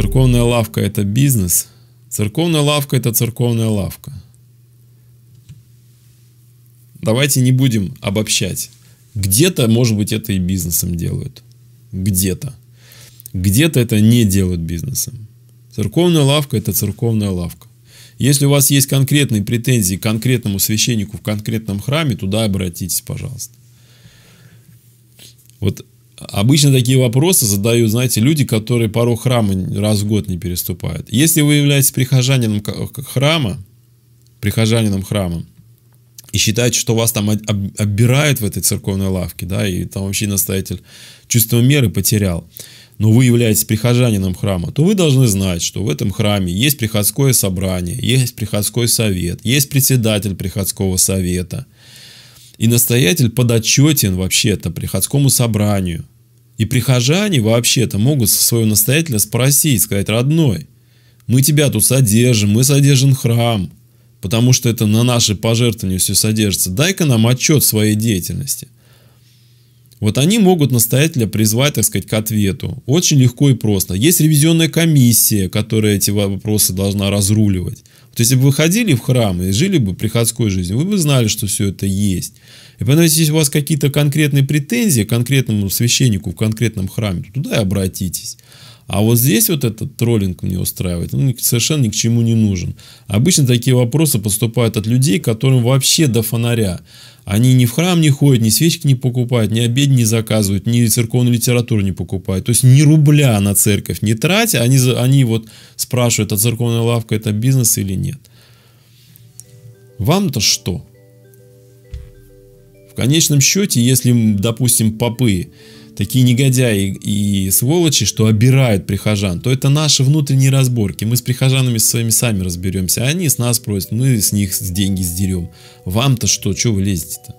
Церковная лавка это бизнес. Церковная лавка это церковная лавка. Давайте не будем обобщать. Где-то, может быть, это и бизнесом делают. Где-то. Где-то это не делают бизнесом. Церковная лавка – это церковная лавка. Если у вас есть конкретные претензии к конкретному священнику в конкретном храме, туда обратитесь, пожалуйста. Вот Обычно такие вопросы задают, знаете, люди, которые пару храма раз в год не переступают. Если вы являетесь прихожанином храма, прихожанином храма, и считаете, что вас там оббирают в этой церковной лавке, да, и там вообще настоятель чувство меры потерял, но вы являетесь прихожанином храма, то вы должны знать, что в этом храме есть приходское собрание, есть приходской совет, есть председатель приходского совета – и настоятель подотчетен вообще-то приходскому собранию. И прихожане вообще-то могут со своего настоятеля спросить, сказать, родной, мы тебя тут содержим, мы содержим храм, потому что это на наши пожертвования все содержится, дай-ка нам отчет своей деятельности. Вот они могут настоятеля призвать, так сказать, к ответу. Очень легко и просто. Есть ревизионная комиссия, которая эти вопросы должна разруливать. То есть, если бы вы ходили в храм и жили бы приходской жизнью, вы бы знали, что все это есть. И поэтому, если у вас какие-то конкретные претензии к конкретному священнику в конкретном храме, то туда и обратитесь. А вот здесь вот этот троллинг мне устраивает, Он совершенно ни к чему не нужен. Обычно такие вопросы поступают от людей, которым вообще до фонаря. Они ни в храм не ходят, ни свечки не покупают, ни обед не заказывают, ни церковную литературу не покупают. То есть ни рубля на церковь не тратят, они, они вот спрашивают, а церковная лавка это бизнес или нет. Вам-то что? В конечном счете, если, допустим, попы такие негодяи и сволочи, что обирают прихожан, то это наши внутренние разборки. Мы с прихожанами своими сами разберемся, а они с нас просят, мы с них с деньги сдерем. Вам-то что, что вы лезете-то?